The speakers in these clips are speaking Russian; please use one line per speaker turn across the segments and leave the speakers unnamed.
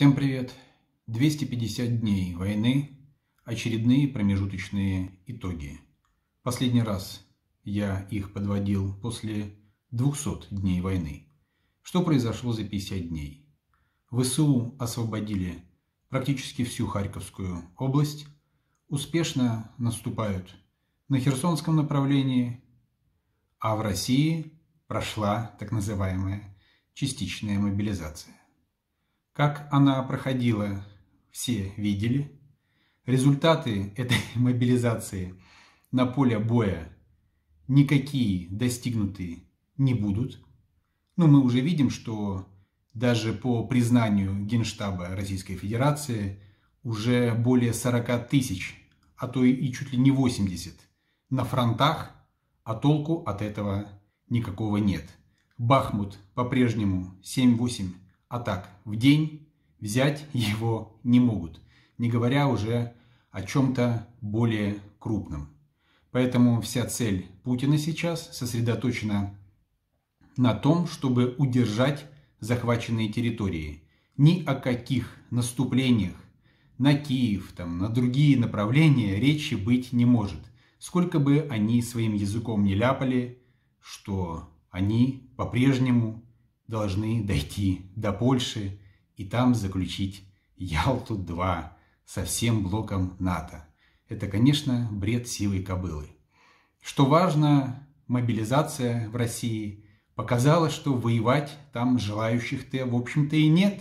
Всем привет! 250 дней войны, очередные промежуточные итоги. Последний раз я их подводил после 200 дней войны. Что произошло за 50 дней? ВСУ освободили практически всю Харьковскую область, успешно наступают на Херсонском направлении, а в России прошла так называемая частичная мобилизация. Как она проходила, все видели. Результаты этой мобилизации на поле боя никакие достигнутые не будут. Но мы уже видим, что даже по признанию Генштаба Российской Федерации уже более 40 тысяч, а то и чуть ли не 80 на фронтах, а толку от этого никакого нет. Бахмут по-прежнему 7-8 а так, в день взять его не могут, не говоря уже о чем-то более крупном. Поэтому вся цель Путина сейчас сосредоточена на том, чтобы удержать захваченные территории. Ни о каких наступлениях на Киев, там, на другие направления речи быть не может. Сколько бы они своим языком не ляпали, что они по-прежнему должны дойти до Польши и там заключить Ялту-2 со всем блоком НАТО. Это, конечно, бред силы кобылы. Что важно, мобилизация в России показала, что воевать там желающих-то, в общем-то, и нет.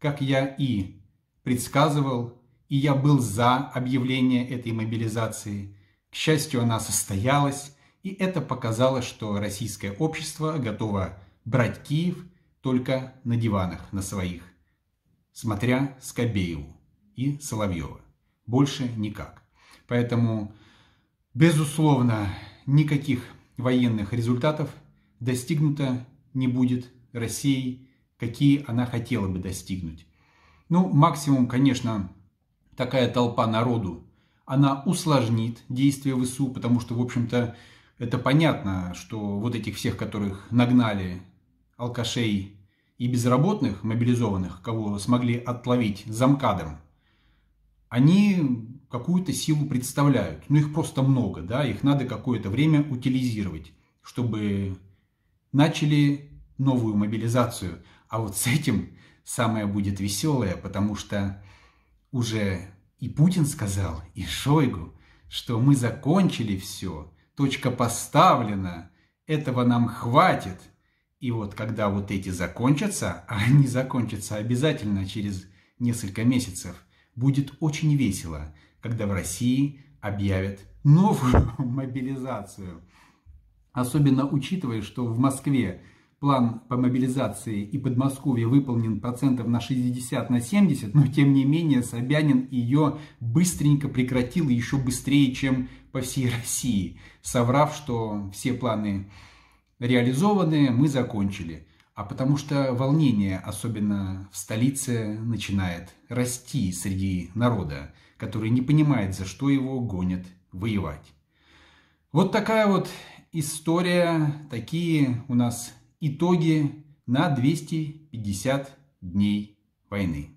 Как я и предсказывал, и я был за объявление этой мобилизации. К счастью, она состоялась, и это показало, что российское общество готово брать Киев только на диванах на своих, смотря Скобееву и Соловьева. Больше никак. Поэтому, безусловно, никаких военных результатов достигнуто не будет Россией, какие она хотела бы достигнуть. Ну, максимум, конечно, такая толпа народу, она усложнит действия ВСУ, потому что, в общем-то, это понятно, что вот этих всех, которых нагнали алкашей и безработных, мобилизованных, кого смогли отловить замкадом, они какую-то силу представляют. Ну, их просто много, да, их надо какое-то время утилизировать, чтобы начали новую мобилизацию. А вот с этим самое будет веселое, потому что уже и Путин сказал, и Шойгу, что мы закончили все, точка поставлена, этого нам хватит – и вот когда вот эти закончатся, а они закончатся обязательно через несколько месяцев, будет очень весело, когда в России объявят новую мобилизацию. Особенно учитывая, что в Москве план по мобилизации и Подмосковье выполнен процентов на 60 на 70, но тем не менее Собянин ее быстренько прекратил еще быстрее, чем по всей России, соврав, что все планы реализованы, мы закончили. А потому что волнение, особенно в столице, начинает расти среди народа, который не понимает, за что его гонят воевать. Вот такая вот история, такие у нас итоги на 250 дней войны.